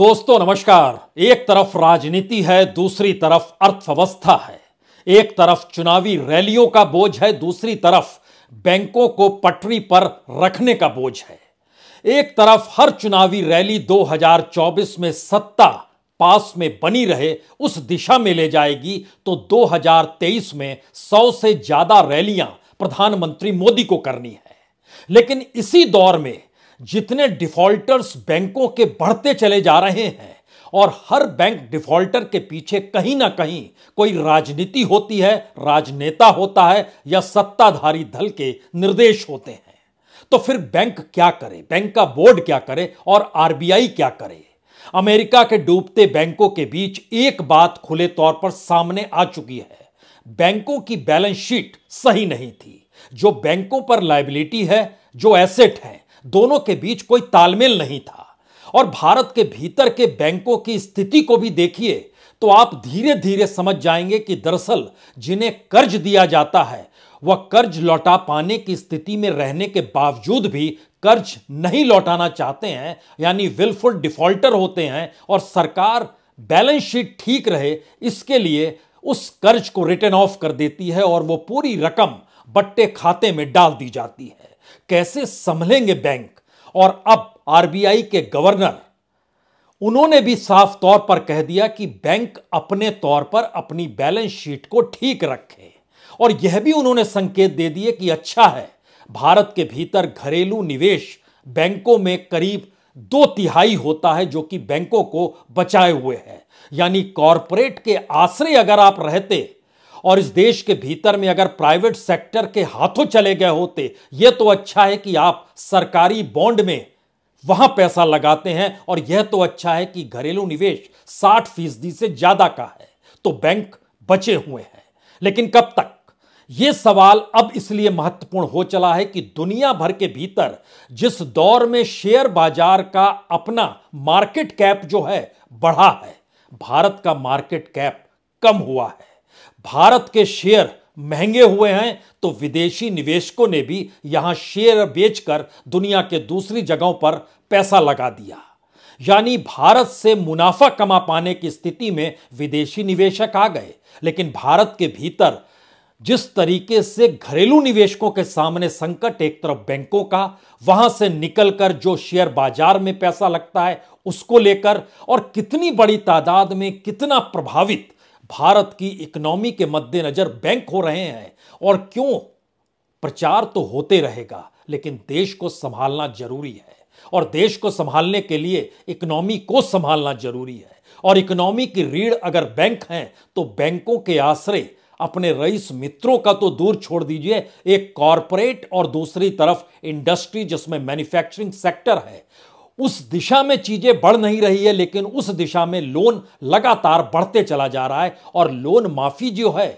दोस्तों नमस्कार एक तरफ राजनीति है दूसरी तरफ अर्थव्यवस्था है एक तरफ चुनावी रैलियों का बोझ है दूसरी तरफ बैंकों को पटरी पर रखने का बोझ है एक तरफ हर चुनावी रैली 2024 में सत्ता पास में बनी रहे उस दिशा में ले जाएगी तो 2023 में 100 से ज्यादा रैलियां प्रधानमंत्री मोदी को करनी है लेकिन इसी दौर में जितने डिफॉल्टर्स बैंकों के बढ़ते चले जा रहे हैं और हर बैंक डिफॉल्टर के पीछे कहीं ना कहीं कोई राजनीति होती है राजनेता होता है या सत्ताधारी दल के निर्देश होते हैं तो फिर बैंक क्या करे बैंक का बोर्ड क्या करे और आरबीआई क्या करे अमेरिका के डूबते बैंकों के बीच एक बात खुले तौर पर सामने आ चुकी है बैंकों की बैलेंस शीट सही नहीं थी जो बैंकों पर लाइबिलिटी है जो एसेट है दोनों के बीच कोई तालमेल नहीं था और भारत के भीतर के बैंकों की स्थिति को भी देखिए तो आप धीरे धीरे समझ जाएंगे कि दरअसल जिन्हें कर्ज दिया जाता है वह कर्ज लौटा पाने की स्थिति में रहने के बावजूद भी कर्ज नहीं लौटाना चाहते हैं यानी विलफुल डिफॉल्टर होते हैं और सरकार बैलेंस शीट ठीक रहे इसके लिए उस कर्ज को रिटर्न ऑफ कर देती है और वो पूरी रकम बट्टे खाते में डाल दी जाती है कैसे संभलेंगे बैंक और अब आरबीआई के गवर्नर उन्होंने भी साफ तौर पर कह दिया कि बैंक अपने तौर पर अपनी बैलेंस शीट को ठीक रखे और यह भी उन्होंने संकेत दे दिए कि अच्छा है भारत के भीतर घरेलू निवेश बैंकों में करीब दो तिहाई होता है जो कि बैंकों को बचाए हुए है यानी कॉरपोरेट के आश्रय अगर आप रहते और इस देश के भीतर में अगर प्राइवेट सेक्टर के हाथों चले गए होते यह तो अच्छा है कि आप सरकारी बॉन्ड में वहां पैसा लगाते हैं और यह तो अच्छा है कि घरेलू निवेश साठ फीसदी से ज्यादा का है तो बैंक बचे हुए हैं लेकिन कब तक यह सवाल अब इसलिए महत्वपूर्ण हो चला है कि दुनिया भर के भीतर जिस दौर में शेयर बाजार का अपना मार्केट कैप जो है बढ़ा है भारत का मार्केट कैप कम हुआ है भारत के शेयर महंगे हुए हैं तो विदेशी निवेशकों ने भी यहां शेयर बेचकर दुनिया के दूसरी जगहों पर पैसा लगा दिया यानी भारत से मुनाफा कमा पाने की स्थिति में विदेशी निवेशक आ गए लेकिन भारत के भीतर जिस तरीके से घरेलू निवेशकों के सामने संकट एक तरफ बैंकों का वहां से निकलकर जो शेयर बाजार में पैसा लगता है उसको लेकर और कितनी बड़ी तादाद में कितना प्रभावित भारत की इकोनॉमी के मद्देनजर बैंक हो रहे हैं और क्यों प्रचार तो होते रहेगा लेकिन देश को संभालना जरूरी है और देश को संभालने के लिए इकोनॉमी को संभालना जरूरी है और इकोनॉमी की रीढ़ अगर बैंक हैं तो बैंकों के आश्रय अपने रईस मित्रों का तो दूर छोड़ दीजिए एक कॉरपोरेट और दूसरी तरफ इंडस्ट्री जिसमें मैन्युफैक्चरिंग सेक्टर है उस दिशा में चीजें बढ़ नहीं रही है लेकिन उस दिशा में लोन लगातार बढ़ते चला जा रहा है और लोन माफी जो है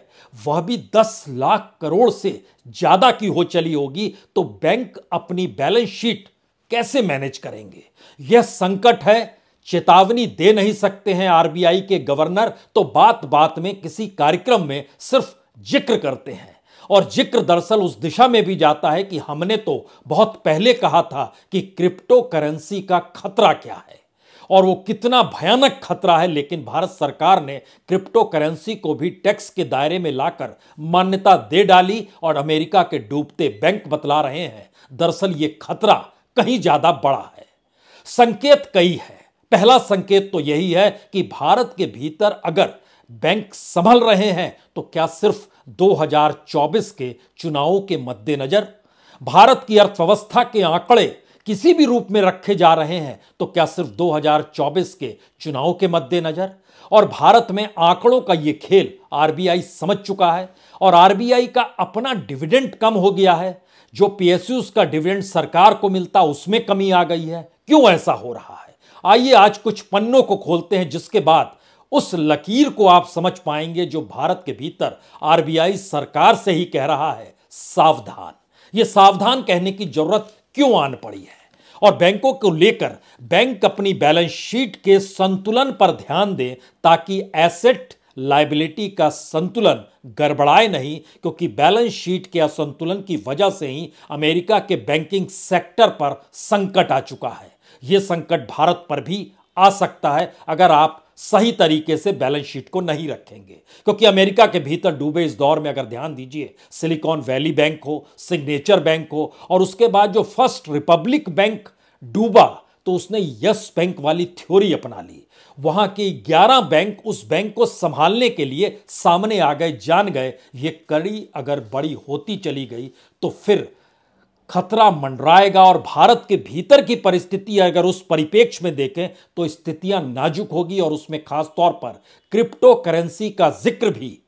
वह भी 10 लाख करोड़ से ज्यादा की हो चली होगी तो बैंक अपनी बैलेंस शीट कैसे मैनेज करेंगे यह संकट है चेतावनी दे नहीं सकते हैं आरबीआई के गवर्नर तो बात बात में किसी कार्यक्रम में सिर्फ जिक्र करते हैं और जिक्र दरअसल उस दिशा में भी जाता है कि हमने तो बहुत पहले कहा था कि क्रिप्टो करेंसी का खतरा क्या है और वो कितना भयानक खतरा है लेकिन भारत सरकार ने क्रिप्टो करेंसी को भी टैक्स के दायरे में लाकर मान्यता दे डाली और अमेरिका के डूबते बैंक बतला रहे हैं दरअसल ये खतरा कहीं ज्यादा बड़ा है संकेत कई है पहला संकेत तो यही है कि भारत के भीतर अगर बैंक संभल रहे हैं तो क्या सिर्फ 2024 के चुनावों के मद्देनजर भारत की अर्थव्यवस्था के आंकड़े किसी भी रूप में रखे जा रहे हैं तो क्या सिर्फ 2024 के चुनाव के मद्देनजर और भारत में आंकड़ों का यह खेल आरबीआई समझ चुका है और आरबीआई का अपना डिविडेंड कम हो गया है जो पीएसयू का डिविडेंड सरकार को मिलता उसमें कमी आ गई है क्यों ऐसा हो रहा है आइए आज कुछ पन्नों को खोलते हैं जिसके बाद उस लकीर को आप समझ पाएंगे जो भारत के भीतर आरबीआई सरकार से ही कह रहा है सावधान ये सावधान कहने की जरूरत क्यों आन पड़ी है और बैंकों को लेकर बैंक अपनी बैलेंस शीट के संतुलन पर ध्यान दें ताकि एसेट लाइबिलिटी का संतुलन गड़बड़ाए नहीं क्योंकि बैलेंस शीट के असंतुलन की वजह से ही अमेरिका के बैंकिंग सेक्टर पर संकट आ चुका है यह संकट भारत पर भी आ सकता है अगर आप सही तरीके से बैलेंस शीट को नहीं रखेंगे क्योंकि अमेरिका के भीतर डूबे इस दौर में अगर ध्यान दीजिए सिलिकॉन वैली बैंक हो सिग्नेचर बैंक हो और उसके बाद जो फर्स्ट रिपब्लिक बैंक डूबा तो उसने यस बैंक वाली थ्योरी अपना ली वहां के 11 बैंक उस बैंक को संभालने के लिए सामने आ गए जान गए ये कड़ी अगर बड़ी होती चली गई तो फिर खतरा मंडराएगा और भारत के भीतर की परिस्थिति अगर उस परिपेक्ष में देखें तो स्थितियां नाजुक होगी और उसमें खासतौर पर क्रिप्टो करेंसी का जिक्र भी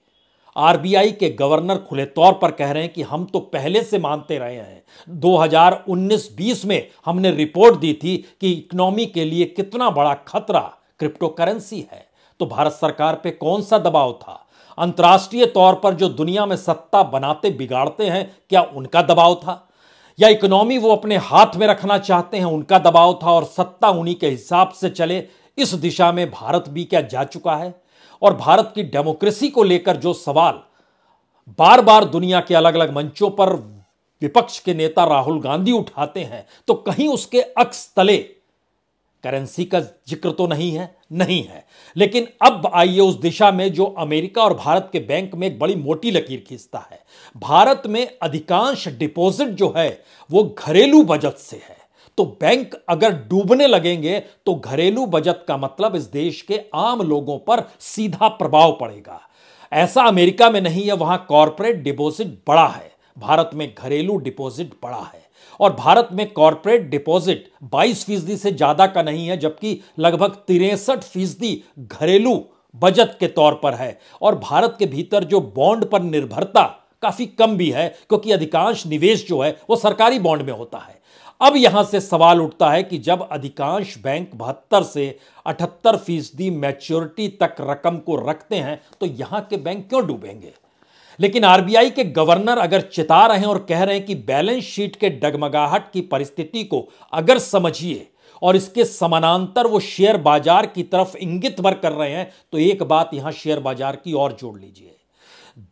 आरबीआई के गवर्नर खुले तौर पर कह रहे हैं कि हम तो पहले से मानते रहे हैं 2019-20 में हमने रिपोर्ट दी थी कि इकोनॉमी के लिए कितना बड़ा खतरा क्रिप्टो करेंसी है तो भारत सरकार पे कौन सा दबाव था अंतर्राष्ट्रीय तौर पर जो दुनिया में सत्ता बनाते बिगाड़ते हैं क्या उनका दबाव था या इकोनॉमी वो अपने हाथ में रखना चाहते हैं उनका दबाव था और सत्ता उन्हीं के हिसाब से चले इस दिशा में भारत भी क्या जा चुका है और भारत की डेमोक्रेसी को लेकर जो सवाल बार बार दुनिया के अलग अलग मंचों पर विपक्ष के नेता राहुल गांधी उठाते हैं तो कहीं उसके अक्स तले करेंसी का जिक्र तो नहीं है नहीं है लेकिन अब आइए उस दिशा में जो अमेरिका और भारत के बैंक में एक बड़ी मोटी लकीर खींचता है भारत में अधिकांश डिपॉजिट जो है वो घरेलू बजट से है तो बैंक अगर डूबने लगेंगे तो घरेलू बजट का मतलब इस देश के आम लोगों पर सीधा प्रभाव पड़ेगा ऐसा अमेरिका में नहीं है वहां कॉरपोरेट डिपॉजिट बड़ा है भारत में घरेलू डिपॉजिट बड़ा है और भारत में कॉरपोरेट डिपॉजिट 22 फीसदी से ज्यादा का नहीं है जबकि लगभग तिरसठ फीसदी घरेलू बजट के तौर पर है और भारत के भीतर जो बॉन्ड पर निर्भरता काफी कम भी है क्योंकि अधिकांश निवेश जो है वो सरकारी बॉन्ड में होता है अब यहां से सवाल उठता है कि जब अधिकांश बैंक बहत्तर से अठहत्तर फीसदी मैच्योरिटी तक रकम को रखते हैं तो यहां के बैंक क्यों डूबेंगे लेकिन आरबीआई के गवर्नर अगर चिता रहे हैं और कह रहे हैं कि बैलेंस शीट के डगमगाहट की परिस्थिति को अगर समझिए और इसके समानांतर वो शेयर बाजार की तरफ इंगित भर कर रहे हैं तो एक बात यहां शेयर बाजार की और जोड़ लीजिए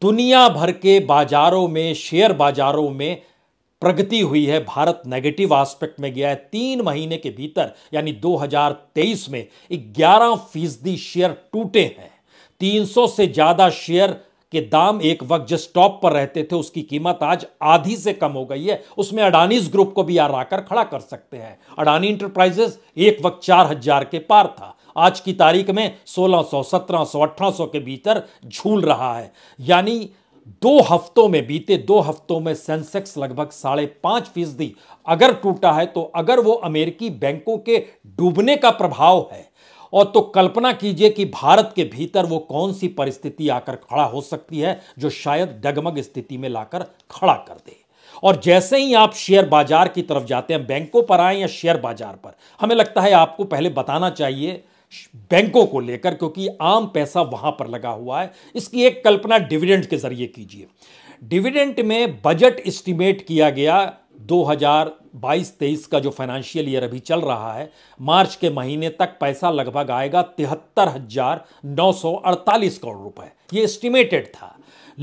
दुनिया भर के बाजारों में शेयर बाजारों में प्रगति हुई है भारत नेगेटिव एस्पेक्ट में गया है तीन महीने के भीतर यानी 2023 में 11 फीसदी शेयर टूटे हैं 300 से ज़्यादा शेयर कि दाम एक वक्त जिस टॉप पर रहते थे उसकी कीमत आज आधी से कम हो गई है उसमें अडानीज ग्रुप को भी यार आकर खड़ा कर सकते हैं अडानी इंटरप्राइजेस एक वक्त चार हजार के पार था आज की तारीख में 1600, 1700, 1800 के भीतर झूल रहा है यानी दो हफ्तों में बीते दो हफ्तों में सेंसेक्स लगभग साढ़े पांच फीसदी अगर टूटा है तो अगर वो अमेरिकी बैंकों के डूबने का प्रभाव है और तो कल्पना कीजिए कि भारत के भीतर वो कौन सी परिस्थिति आकर खड़ा हो सकती है जो शायद डगमग स्थिति में लाकर खड़ा कर दे और जैसे ही आप शेयर बाजार की तरफ जाते हैं बैंकों पर आए या शेयर बाजार पर हमें लगता है आपको पहले बताना चाहिए बैंकों को लेकर क्योंकि आम पैसा वहां पर लगा हुआ है इसकी एक कल्पना डिविडेंड के जरिए कीजिए डिविडेंड में बजट एस्टिमेट किया गया 2022-23 का जो फाइनेंशियल ईयर अभी चल रहा है मार्च के महीने तक पैसा लगभग आएगा तिहत्तर हजार नौ सौ अड़तालीस करोड़ रुपए ये एस्टिमेटेड था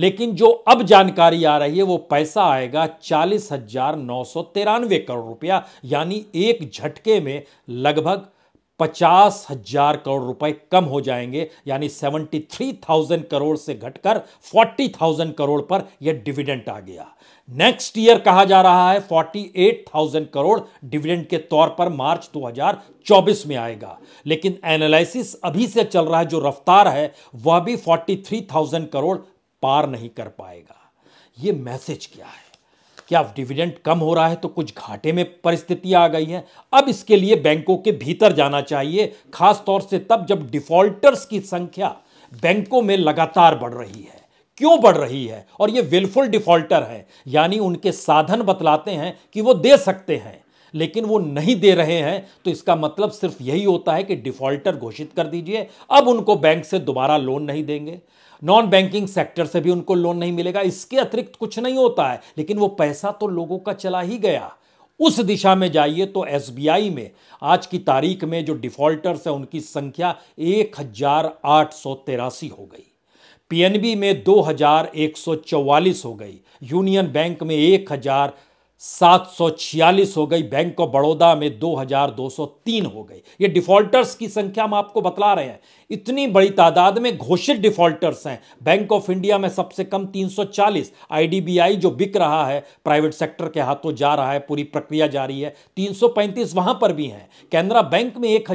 लेकिन जो अब जानकारी आ रही है वो पैसा आएगा चालीस हजार नौ सौ तिरानवे करोड़ रुपया यानी एक झटके में लगभग पचास हजार करोड़ रुपए कम हो जाएंगे यानी सेवेंटी थ्री थाउजेंड करोड़ से घटकर फोर्टी थाउजेंड करोड़ पर यह डिविडेंट आ गया नेक्स्ट ईयर कहा जा रहा है forty eight thousand crore dividend के तौर पर मार्च 2024 में आएगा लेकिन एनालिसिस अभी से चल रहा है जो रफ्तार है वह भी फोर्टी थ्री थाउजेंड करोड़ पार नहीं कर पाएगा यह मैसेज क्या है क्या डिविडेंड कम हो रहा है तो कुछ घाटे में परिस्थितियां आ गई हैं अब इसके लिए बैंकों के भीतर जाना चाहिए खासतौर से तब जब डिफॉल्टर्स की संख्या बैंकों में लगातार बढ़ रही है क्यों बढ़ रही है और ये विलफुल डिफॉल्टर है यानी उनके साधन बतलाते हैं कि वो दे सकते हैं लेकिन वो नहीं दे रहे हैं तो इसका मतलब सिर्फ यही होता है कि डिफॉल्टर घोषित कर दीजिए अब उनको बैंक से दोबारा लोन नहीं देंगे नॉन बैंकिंग सेक्टर से भी उनको लोन नहीं मिलेगा इसके अतिरिक्त कुछ नहीं होता है लेकिन वो पैसा तो लोगों का चला ही गया उस दिशा में जाइए तो एस में आज की तारीख में जो डिफॉल्टर्स हैं उनकी संख्या एक हजार आठ सौ तेरासी हो गई पीएनबी में दो हजार एक सौ चौवालीस हो गई यूनियन बैंक में एक हजार 746 हो गई बैंक ऑफ बड़ौदा में 2203 हो गई ये डिफॉल्टर्स की संख्या हम आपको बतला रहे हैं इतनी बड़ी तादाद में घोषित डिफॉल्टर्स हैं बैंक ऑफ इंडिया में सबसे कम 340 आईडीबीआई जो बिक रहा है प्राइवेट सेक्टर के हाथों जा रहा है पूरी प्रक्रिया जारी है 335 वहां पर भी हैं कैनरा बैंक में एक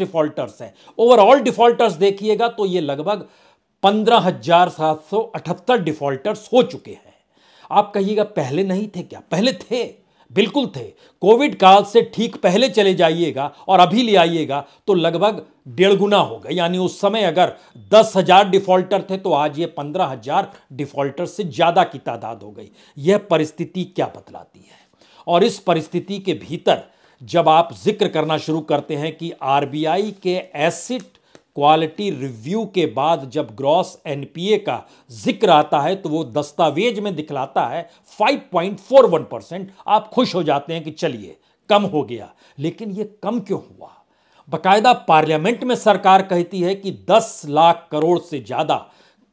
डिफॉल्टर्स हैं ओवरऑल डिफॉल्टर्स देखिएगा तो ये लगभग पंद्रह डिफॉल्टर्स हो चुके हैं आप कहिएगा पहले नहीं थे क्या पहले थे बिल्कुल थे कोविड काल से ठीक पहले चले जाइएगा और अभी ले आइएगा तो लगभग डेढ़ गुना होगा यानी उस समय अगर दस हजार डिफॉल्टर थे तो आज ये पंद्रह हजार डिफॉल्टर से ज़्यादा की तादाद हो गई यह परिस्थिति क्या बतलाती है और इस परिस्थिति के भीतर जब आप जिक्र करना शुरू करते हैं कि आरबीआई के एसिड क्वालिटी रिव्यू के बाद जब ग्रॉस एनपीए का जिक्र आता है तो वो दस्तावेज में दिखलाता है 5.41 परसेंट आप खुश हो जाते हैं कि चलिए कम हो गया लेकिन ये कम क्यों हुआ बकायदा पार्लियामेंट में सरकार कहती है कि 10 लाख करोड़ से ज़्यादा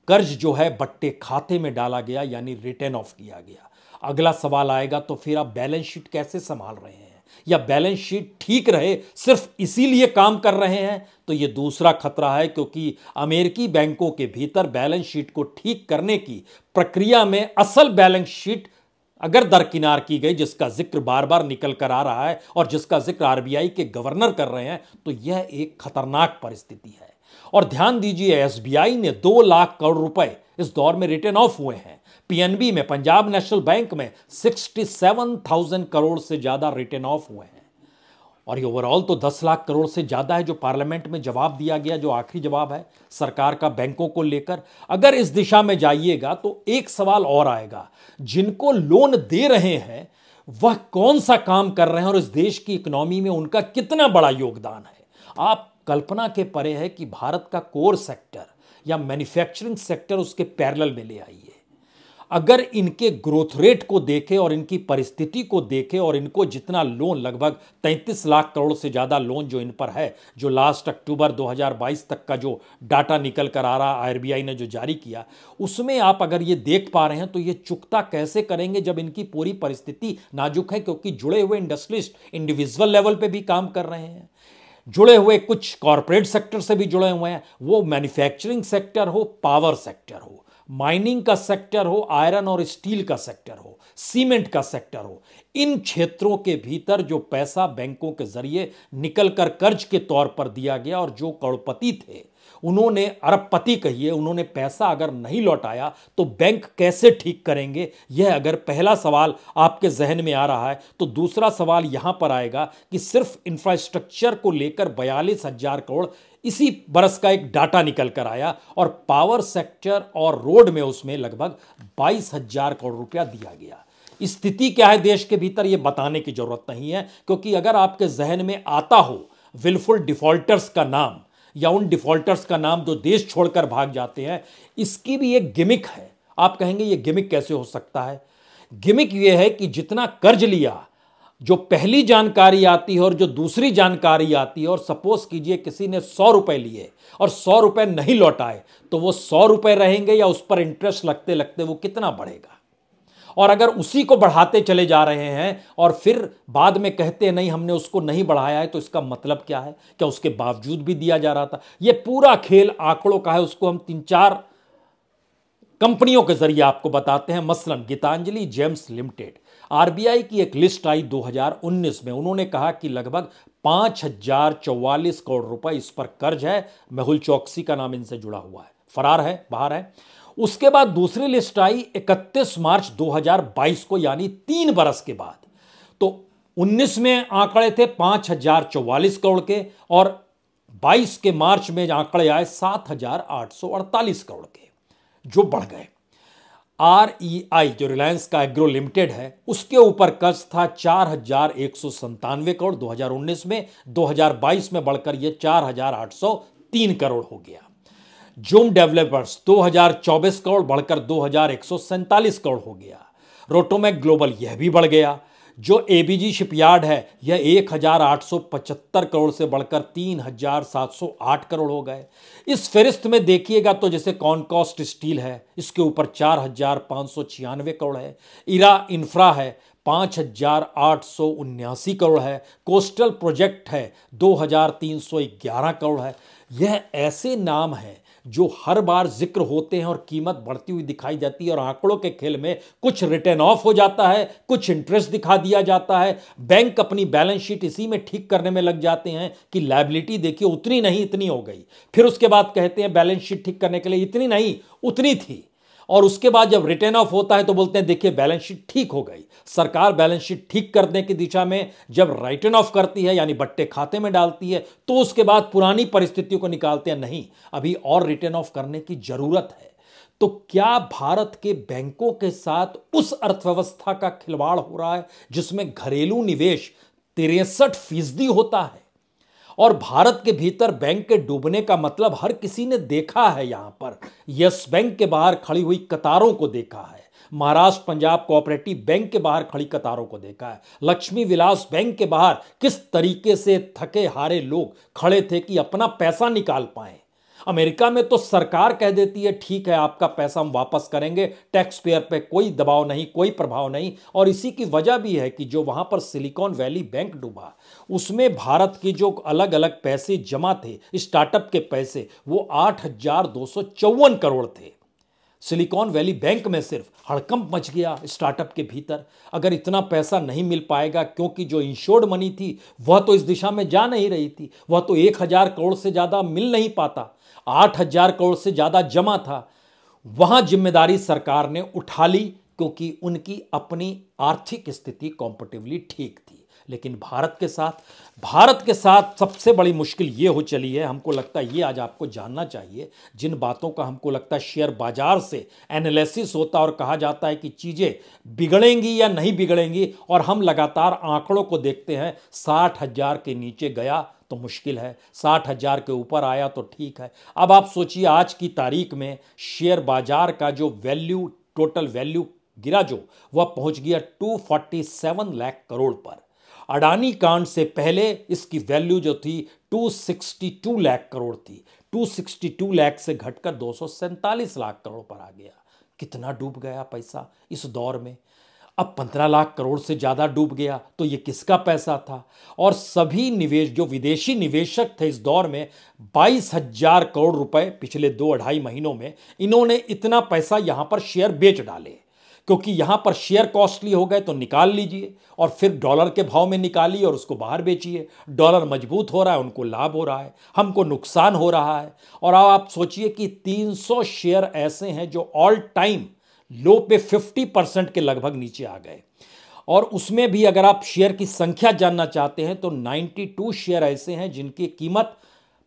कर्ज जो है बट्टे खाते में डाला गया यानी रिटर्न ऑफ किया गया अगला सवाल आएगा तो फिर आप बैलेंस शीट कैसे संभाल रहे हैं या बैलेंस शीट ठीक रहे सिर्फ इसीलिए काम कर रहे हैं तो ये दूसरा खतरा है क्योंकि अमेरिकी बैंकों के भीतर बैलेंस शीट को ठीक करने की प्रक्रिया में असल बैलेंस शीट अगर दरकिनार की गई जिसका जिक्र बार बार निकल कर आ रहा है और जिसका जिक्र आरबीआई के गवर्नर कर रहे हैं तो यह एक खतरनाक परिस्थिति है और ध्यान दीजिए एसबीआई ने दो लाख करोड़ रुपए इस दौर में रिटर्न ऑफ हुए हैं पीएनबी में पंजाब नेशनल बैंक में 67,000 करोड़ से ज़्यादा रिटर्न ऑफ हुए हैं और ये ओवरऑल तो 10 लाख करोड़ से ज़्यादा है जो पार्लियामेंट में जवाब दिया गया जो आखिरी जवाब है सरकार का बैंकों को लेकर अगर इस दिशा में जाइएगा तो एक सवाल और आएगा जिनको लोन दे रहे हैं वह कौन सा काम कर रहे हैं और इस देश की इकोनॉमी में उनका कितना बड़ा योगदान है आप कल्पना के परे है कि भारत का कोर सेक्टर या मैन्युफैक्चरिंग सेक्टर उसके पैरल में ले आइए अगर इनके ग्रोथ रेट को देखें और इनकी परिस्थिति को देखें और इनको जितना लोन लगभग 33 लाख करोड़ से ज़्यादा लोन जो इन पर है जो लास्ट अक्टूबर 2022 तक का जो डाटा निकल कर आ रहा आरबीआई ने जो जारी किया उसमें आप अगर ये देख पा रहे हैं तो ये चुकता कैसे करेंगे जब इनकी पूरी परिस्थिति नाजुक है क्योंकि जुड़े हुए इंडस्ट्रिस्ट इंडिविजुअल लेवल पर भी काम कर रहे हैं जुड़े हुए कुछ कॉरपोरेट सेक्टर से भी जुड़े हुए हैं वो मैन्युफैक्चरिंग सेक्टर हो पावर सेक्टर हो माइनिंग का सेक्टर हो आयरन और स्टील का सेक्टर हो सीमेंट का सेक्टर हो इन क्षेत्रों के भीतर जो पैसा बैंकों के जरिए निकल कर कर्ज के तौर पर दिया गया और जो करोड़पति थे उन्होंने अरबपति कहिए उन्होंने पैसा अगर नहीं लौटाया तो बैंक कैसे ठीक करेंगे यह अगर पहला सवाल आपके जहन में आ रहा है तो दूसरा सवाल यहाँ पर आएगा कि सिर्फ इंफ्रास्ट्रक्चर को लेकर बयालीस हजार करोड़ इसी बरस का एक डाटा निकल कर आया और पावर सेक्टर और रोड में उसमें लगभग बाईस हजार करोड़ रुपया दिया गया स्थिति क्या है देश के भीतर ये बताने की जरूरत नहीं है क्योंकि अगर आपके जहन में आता हो विलफुल डिफॉल्टर्स का नाम या उन डिफॉल्टर्स का नाम जो देश छोड़कर भाग जाते हैं इसकी भी एक गिमिक है आप कहेंगे ये गिमिक कैसे हो सकता है गिमिक ये है कि जितना कर्ज लिया जो पहली जानकारी आती है और जो दूसरी जानकारी आती है और सपोज कीजिए किसी ने सौ रुपए लिए और सौ रुपए नहीं लौटाए तो वो सौ रुपए रहेंगे या उस पर इंटरेस्ट लगते लगते वो कितना बढ़ेगा और अगर उसी को बढ़ाते चले जा रहे हैं और फिर बाद में कहते नहीं हमने उसको नहीं बढ़ाया है तो इसका मतलब क्या है क्या उसके बावजूद भी दिया जा रहा था ये पूरा खेल आंकड़ों का है उसको हम तीन चार कंपनियों के जरिए आपको बताते हैं मसलन गीतांजलि जेम्स लिमिटेड आरबीआई की एक लिस्ट आई 2019 में उन्होंने कहा कि लगभग पांच हजार चौवालीस करोड़ रुपए इस पर कर्ज है मेहुल चौकसी का नाम इनसे जुड़ा हुआ है फरार है बाहर है उसके बाद दूसरी लिस्ट आई 31 मार्च 2022 को यानी तीन बरस के बाद तो 19 में आंकड़े थे पांच हजार चौवालीस करोड़ के और 22 के मार्च में आंकड़े आए सात हजार आठ सौ अड़तालीस करोड़ के जो बढ़ गए आर ई आई जो रिलायंस का एग्रो लिमिटेड है उसके ऊपर कर्ज था चार हजार एक सौ संतानवे करोड़ 2019 में 2022 में बढ़कर यह चार हजार आठ सौ तीन करोड़ हो गया जूम डेवलपर्स 2024 करोड़ बढ़कर दो करोड़ हो गया रोटोमैक ग्लोबल यह भी बढ़ गया जो एबीजी शिपयार्ड है यह 1875 करोड़ से बढ़कर 3708 करोड़ हो गए इस फहरिस्त में देखिएगा तो जैसे कॉनकॉस्ट स्टील है इसके ऊपर चार हजार पाँच सौ छियानवे करोड़ है इरा इंफ्रा है पाँच हजार आठ सौ उन्यासी करोड़ है कोस्टल प्रोजेक्ट है दो हजार तीन सौ ग्यारह करोड़ है यह ऐसे नाम हैं जो हर बार जिक्र होते हैं और कीमत बढ़ती हुई दिखाई जाती है और आंकड़ों के खेल में कुछ रिटर्न ऑफ हो जाता है कुछ इंटरेस्ट दिखा दिया जाता है बैंक अपनी बैलेंस शीट इसी में ठीक करने में लग जाते हैं कि लाइबिलिटी देखिए उतनी नहीं इतनी हो गई फिर उसके बाद कहते हैं बैलेंस शीट ठीक करने के लिए इतनी नहीं उतनी थी और उसके बाद जब रिटर्न ऑफ होता है तो बोलते हैं देखिए बैलेंस शीट ठीक हो गई सरकार बैलेंस शीट ठीक करने की दिशा में जब रिटर्न ऑफ करती है यानी बट्टे खाते में डालती है तो उसके बाद पुरानी परिस्थितियों को निकालते हैं नहीं अभी और रिटर्न ऑफ करने की जरूरत है तो क्या भारत के बैंकों के साथ उस अर्थव्यवस्था का खिलवाड़ हो रहा है जिसमें घरेलू निवेश तिरसठ फीसदी होता है और भारत के भीतर बैंक के डूबने का मतलब हर किसी ने देखा है यहां पर यस बैंक के बाहर खड़ी हुई कतारों को देखा है महाराष्ट्र पंजाब कोऑपरेटिव बैंक के बाहर खड़ी कतारों को देखा है लक्ष्मी विलास बैंक के बाहर किस तरीके से थके हारे लोग खड़े थे कि अपना पैसा निकाल पाए अमेरिका में तो सरकार कह देती है ठीक है आपका पैसा हम वापस करेंगे टैक्स पेयर पे कोई दबाव नहीं कोई प्रभाव नहीं और इसी की वजह भी है कि जो वहां पर सिलिकॉन वैली बैंक डूबा उसमें भारत के जो अलग अलग पैसे जमा थे स्टार्टअप के पैसे वो आठ करोड़ थे सिलिकॉन वैली बैंक में सिर्फ हड़कंप मच गया स्टार्टअप के भीतर अगर इतना पैसा नहीं मिल पाएगा क्योंकि जो इंश्योर्ड मनी थी वह तो इस दिशा में जा नहीं रही थी वह तो एक हज़ार करोड़ से ज़्यादा मिल नहीं पाता आठ हजार करोड़ से ज़्यादा जमा था वहां जिम्मेदारी सरकार ने उठा ली क्योंकि उनकी अपनी आर्थिक स्थिति कॉम्पिटिवली ठीक थी लेकिन भारत के साथ भारत के साथ सबसे बड़ी मुश्किल ये हो चली है हमको लगता है ये आज आपको जानना चाहिए जिन बातों का हमको लगता है शेयर बाजार से एनालिसिस होता और कहा जाता है कि चीज़ें बिगड़ेंगी या नहीं बिगड़ेंगी और हम लगातार आंकड़ों को देखते हैं साठ हज़ार के नीचे गया तो मुश्किल है साठ हज़ार के ऊपर आया तो ठीक है अब आप सोचिए आज की तारीख में शेयर बाज़ार का जो वैल्यू टोटल वैल्यू गिरा जो वह पहुंच गया 247 लाख करोड़ पर अडानी कांड से पहले इसकी वैल्यू जो थी 262 लाख करोड़ थी 262 लाख से घटकर दो लाख करोड़ पर आ गया कितना डूब गया पैसा इस दौर में अब पंद्रह लाख करोड़ से ज़्यादा डूब गया तो ये किसका पैसा था और सभी निवेश जो विदेशी निवेशक थे इस दौर में बाईस हजार करोड़ रुपए पिछले दो अढ़ाई महीनों में इन्होंने इतना पैसा यहाँ पर शेयर बेच डाले क्योंकि यहाँ पर शेयर कॉस्टली हो गए तो निकाल लीजिए और फिर डॉलर के भाव में निकालिए और उसको बाहर बेचिए डॉलर मजबूत हो रहा है उनको लाभ हो रहा है हमको नुकसान हो रहा है और अब आप सोचिए कि 300 शेयर ऐसे हैं जो ऑल टाइम लो पे 50 परसेंट के लगभग नीचे आ गए और उसमें भी अगर आप शेयर की संख्या जानना चाहते हैं तो 92 शेयर ऐसे हैं जिनकी कीमत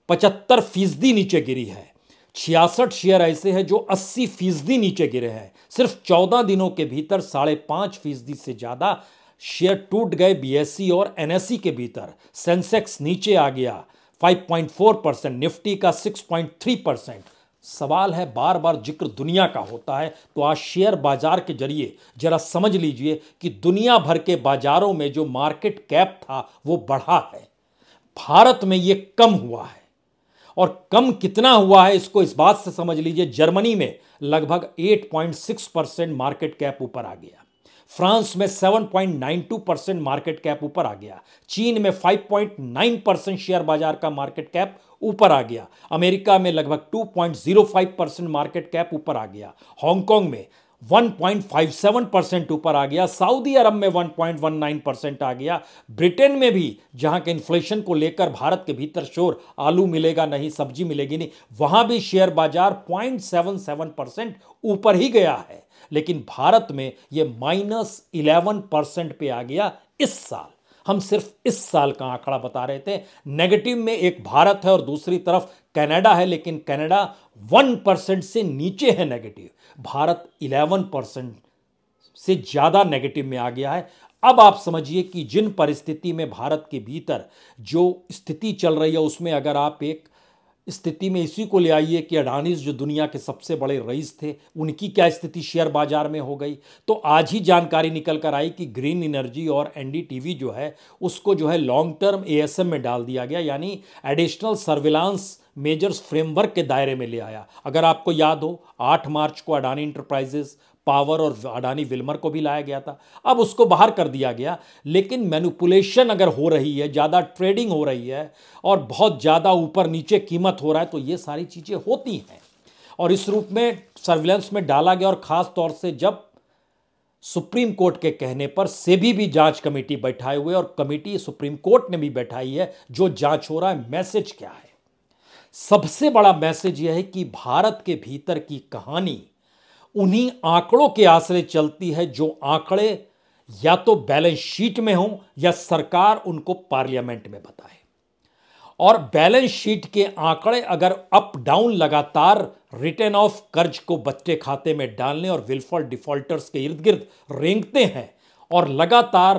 पचहत्तर फीसदी नीचे गिरी है छियासठ शेयर ऐसे हैं जो 80 फीसदी नीचे गिरे हैं सिर्फ 14 दिनों के भीतर साढ़े पाँच फीसदी से ज़्यादा शेयर टूट गए बी e और एनएससी e के भीतर सेंसेक्स नीचे आ गया 5.4 परसेंट निफ्टी का 6.3 परसेंट सवाल है बार बार जिक्र दुनिया का होता है तो आज शेयर बाजार के जरिए जरा समझ लीजिए कि दुनिया भर के बाजारों में जो मार्केट कैप था वो बढ़ा है भारत में ये कम हुआ है और कम कितना हुआ है इसको इस बात से समझ लीजिए जर्मनी में लगभग 8.6 परसेंट मार्केट कैप ऊपर आ गया फ्रांस में 7.92 परसेंट मार्केट कैप ऊपर आ गया चीन में 5.9 परसेंट शेयर बाजार का मार्केट कैप ऊपर आ गया अमेरिका में लगभग 2.05 परसेंट मार्केट कैप ऊपर आ गया हांगकांग में 1.57 परसेंट ऊपर आ गया सऊदी अरब में 1.19 परसेंट आ गया ब्रिटेन में भी जहां के इन्फ्लेशन को लेकर भारत के भीतर शोर आलू मिलेगा नहीं सब्जी मिलेगी नहीं वहां भी शेयर बाजार 0.77 परसेंट ऊपर ही गया है लेकिन भारत में यह माइनस इलेवन परसेंट पे आ गया इस साल हम सिर्फ इस साल का आंकड़ा बता रहे थे नेगेटिव में एक भारत है और दूसरी तरफ कनाडा है लेकिन कनाडा वन परसेंट से नीचे है नेगेटिव भारत इलेवन परसेंट से ज़्यादा नेगेटिव में आ गया है अब आप समझिए कि जिन परिस्थिति में भारत के भीतर जो स्थिति चल रही है उसमें अगर आप एक स्थिति में इसी को ले आइए कि अडानीज जो दुनिया के सबसे बड़े रईस थे उनकी क्या स्थिति शेयर बाजार में हो गई तो आज ही जानकारी निकल कर आई कि ग्रीन एनर्जी और एनडीटीवी जो है उसको जो है लॉन्ग टर्म एएसएम में डाल दिया गया यानी एडिशनल सर्विलांस मेजर्स फ्रेमवर्क के दायरे में ले आया अगर आपको याद हो 8 मार्च को अडानी इंटरप्राइजेस पावर और अडानी विल्मर को भी लाया गया था अब उसको बाहर कर दिया गया लेकिन मैनुपुलेशन अगर हो रही है ज़्यादा ट्रेडिंग हो रही है और बहुत ज़्यादा ऊपर नीचे कीमत हो रहा है तो ये सारी चीज़ें होती हैं और इस रूप में सर्विलेंस में डाला गया और ख़ास तौर से जब सुप्रीम कोर्ट के कहने पर सेबी भी जांच कमेटी बैठाए हुए और कमेटी सुप्रीम कोर्ट ने भी बैठाई है जो जांच हो रहा है मैसेज क्या है सबसे बड़ा मैसेज यह है कि भारत के भीतर की कहानी उन्हीं आंकड़ों के आश्रय चलती है जो आंकड़े या तो बैलेंस शीट में हों या सरकार उनको पार्लियामेंट में बताए और बैलेंस शीट के आंकड़े अगर अप डाउन लगातार रिटर्न ऑफ कर्ज को बच्चे खाते में डालने और विलफॉल डिफॉल्टर्स के इर्द गिर्द रेंगते हैं और लगातार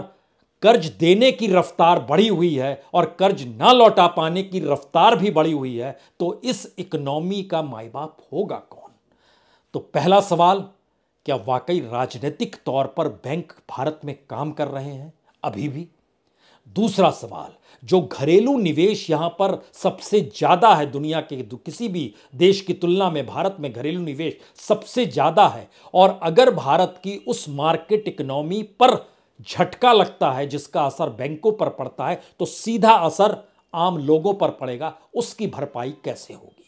कर्ज देने की रफ्तार बढ़ी हुई है और कर्ज ना लौटा पाने की रफ्तार भी बढ़ी हुई है तो इस इकोनॉमी का माई बाप होगा कौन तो पहला सवाल क्या वाकई राजनीतिक तौर पर बैंक भारत में काम कर रहे हैं अभी भी दूसरा सवाल जो घरेलू निवेश यहां पर सबसे ज़्यादा है दुनिया के किसी भी देश की तुलना में भारत में घरेलू निवेश सबसे ज़्यादा है और अगर भारत की उस मार्केट इकोनॉमी पर झटका लगता है जिसका असर बैंकों पर पड़ता है तो सीधा असर आम लोगों पर पड़ेगा उसकी भरपाई कैसे होगी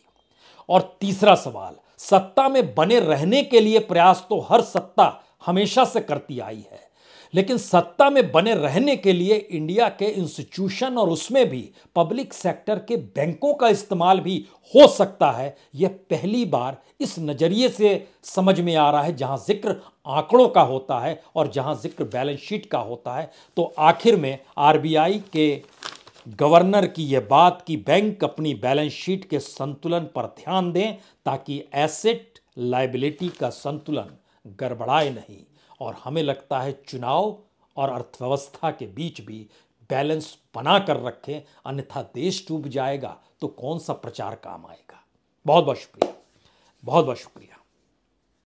और तीसरा सवाल सत्ता में बने रहने के लिए प्रयास तो हर सत्ता हमेशा से करती आई है लेकिन सत्ता में बने रहने के लिए इंडिया के इंस्टीट्यूशन और उसमें भी पब्लिक सेक्टर के बैंकों का इस्तेमाल भी हो सकता है यह पहली बार इस नज़रिए से समझ में आ रहा है जहां जिक्र आंकड़ों का होता है और जहां जिक्र बैलेंस शीट का होता है तो आखिर में आरबीआई के गवर्नर की यह बात कि बैंक अपनी बैलेंस शीट के संतुलन पर ध्यान दें ताकि एसेट लाइबिलिटी का संतुलन गड़बड़ाए नहीं और हमें लगता है चुनाव और अर्थव्यवस्था के बीच भी बैलेंस बना कर रखें अन्यथा देश डूब जाएगा तो कौन सा प्रचार काम आएगा बहुत बहुत शुक्रिया बहुत बहुत शुक्रिया